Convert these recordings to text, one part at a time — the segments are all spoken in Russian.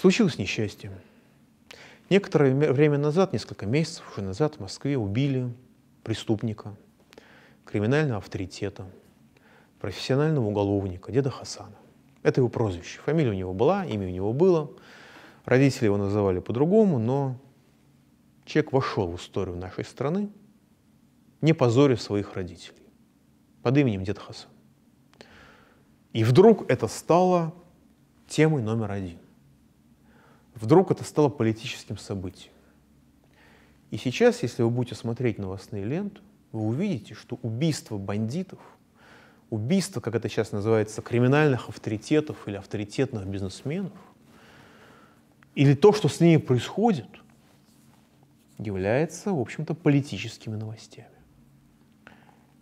Случилось несчастье. Некоторое время назад, несколько месяцев уже назад, в Москве убили преступника, криминального авторитета, профессионального уголовника, деда Хасана. Это его прозвище. Фамилия у него была, имя у него было. Родители его называли по-другому, но человек вошел в историю нашей страны, не позорив своих родителей, под именем Деда Хасан. И вдруг это стало темой номер один вдруг это стало политическим событием. И сейчас, если вы будете смотреть новостные ленты, вы увидите, что убийство бандитов, убийство, как это сейчас называется, криминальных авторитетов или авторитетных бизнесменов, или то, что с ними происходит, является, в общем-то, политическими новостями.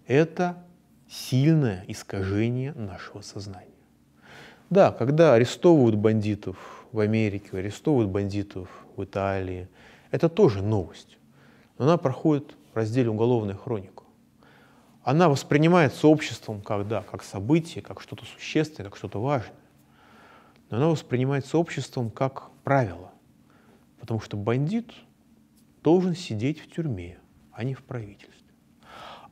Это сильное искажение нашего сознания. Да, когда арестовывают бандитов, в Америке, арестовывают бандитов в Италии. Это тоже новость. Но она проходит в разделе «Уголовная хроника». Она воспринимается обществом когда? Как событие, как что-то существенное, как что-то важное. Но она воспринимается обществом как правило. Потому что бандит должен сидеть в тюрьме, а не в правительстве.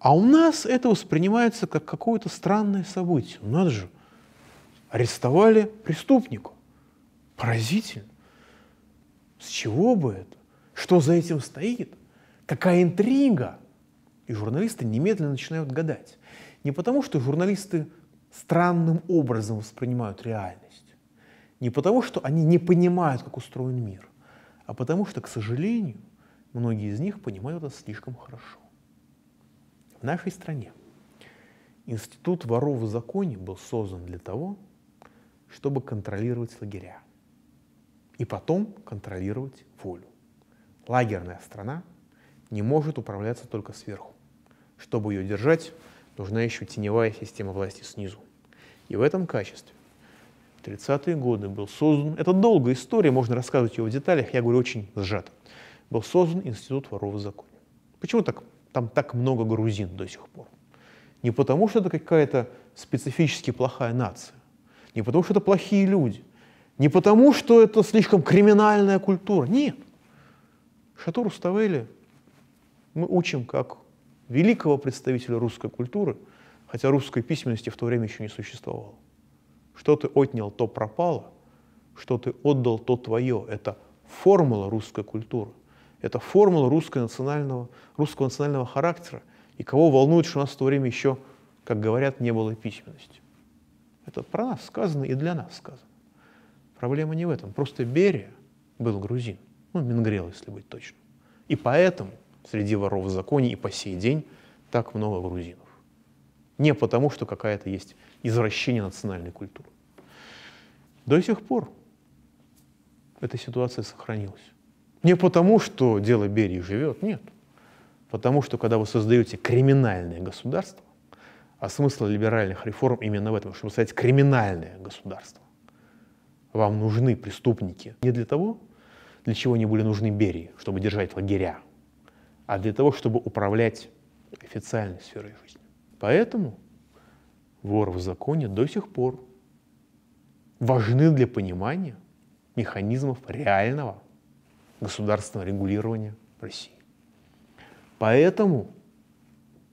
А у нас это воспринимается как какое-то странное событие. У нас же арестовали преступника. Поразительно. С чего бы это? Что за этим стоит? Какая интрига? И журналисты немедленно начинают гадать. Не потому, что журналисты странным образом воспринимают реальность. Не потому, что они не понимают, как устроен мир, а потому что, к сожалению, многие из них понимают это слишком хорошо. В нашей стране институт воров в законе был создан для того, чтобы контролировать лагеря и потом контролировать волю. Лагерная страна не может управляться только сверху. Чтобы ее держать, нужна еще теневая система власти снизу. И в этом качестве в 30-е годы был создан, это долгая история, можно рассказывать ее в деталях, я говорю очень сжато, был создан Институт воров в законе. Почему так, там так много грузин до сих пор? Не потому, что это какая-то специфически плохая нация, не потому, что это плохие люди – не потому, что это слишком криминальная культура. Нет. Шатуру Ставели мы учим как великого представителя русской культуры, хотя русской письменности в то время еще не существовало. Что ты отнял, то пропало, что ты отдал, то твое. Это формула русской культуры, это формула русского национального, русского национального характера. И кого волнует, что у нас в то время еще, как говорят, не было письменности. Это про нас сказано и для нас сказано. Проблема не в этом. Просто Берия был грузин, ну, менгрел, если быть точным. И поэтому среди воров в законе и по сей день так много грузинов. Не потому, что какая-то есть извращение национальной культуры. До сих пор эта ситуация сохранилась. Не потому, что дело Берии живет, нет. Потому что, когда вы создаете криминальное государство, а смысл либеральных реформ именно в этом, чтобы создать криминальное государство, вам нужны преступники не для того, для чего они были нужны Берии, чтобы держать лагеря, а для того, чтобы управлять официальной сферой жизни. Поэтому вор в законе до сих пор важны для понимания механизмов реального государственного регулирования России. Поэтому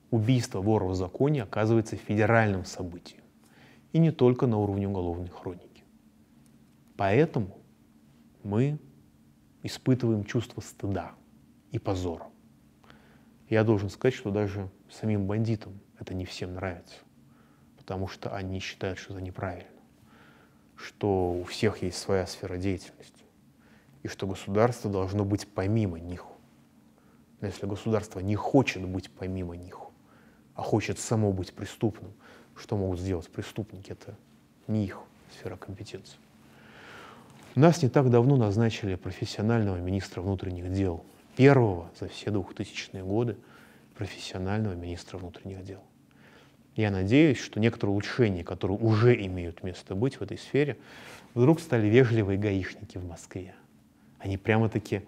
убийство вора в законе оказывается федеральным событием, и не только на уровне уголовной хроники. Поэтому мы испытываем чувство стыда и позора. Я должен сказать, что даже самим бандитам это не всем нравится, потому что они считают, что это неправильно, что у всех есть своя сфера деятельности, и что государство должно быть помимо них. Но если государство не хочет быть помимо них, а хочет само быть преступным, что могут сделать преступники, это не их сфера компетенции. Нас не так давно назначили профессионального министра внутренних дел. Первого за все 2000-е годы профессионального министра внутренних дел. Я надеюсь, что некоторые улучшения, которые уже имеют место быть в этой сфере, вдруг стали вежливые гаишники в Москве. Они прямо-таки,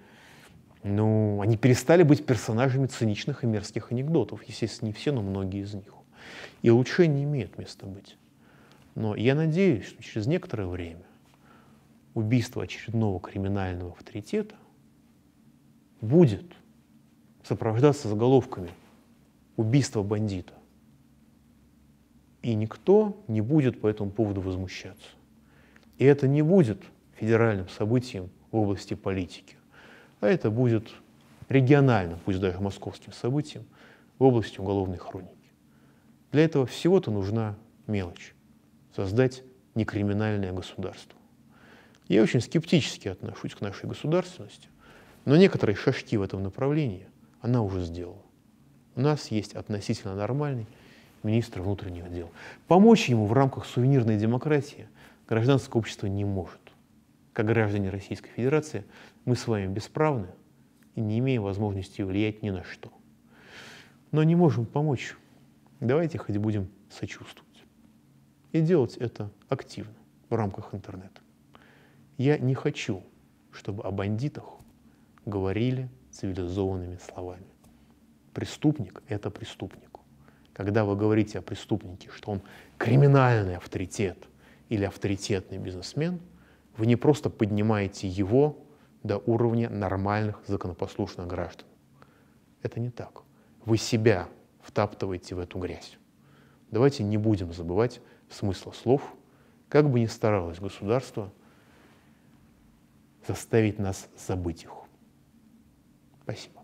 ну, они перестали быть персонажами циничных и мерзких анекдотов. Естественно, не все, но многие из них. И улучшения имеют место быть. Но я надеюсь, что через некоторое время убийство очередного криминального авторитета будет сопровождаться заголовками «Убийство бандита». И никто не будет по этому поводу возмущаться. И это не будет федеральным событием в области политики, а это будет региональным, пусть даже московским событием в области уголовной хроники. Для этого всего-то нужна мелочь – создать некриминальное государство. Я очень скептически отношусь к нашей государственности, но некоторые шажки в этом направлении она уже сделала. У нас есть относительно нормальный министр внутренних дел. Помочь ему в рамках сувенирной демократии гражданское общество не может. Как граждане Российской Федерации мы с вами бесправны и не имеем возможности влиять ни на что. Но не можем помочь. Давайте хоть будем сочувствовать. И делать это активно в рамках интернета. Я не хочу, чтобы о бандитах говорили цивилизованными словами. Преступник – это преступник. Когда вы говорите о преступнике, что он криминальный авторитет или авторитетный бизнесмен, вы не просто поднимаете его до уровня нормальных законопослушных граждан. Это не так. Вы себя втаптываете в эту грязь. Давайте не будем забывать смысла слов. Как бы ни старалось государство – заставить нас забыть их. Спасибо.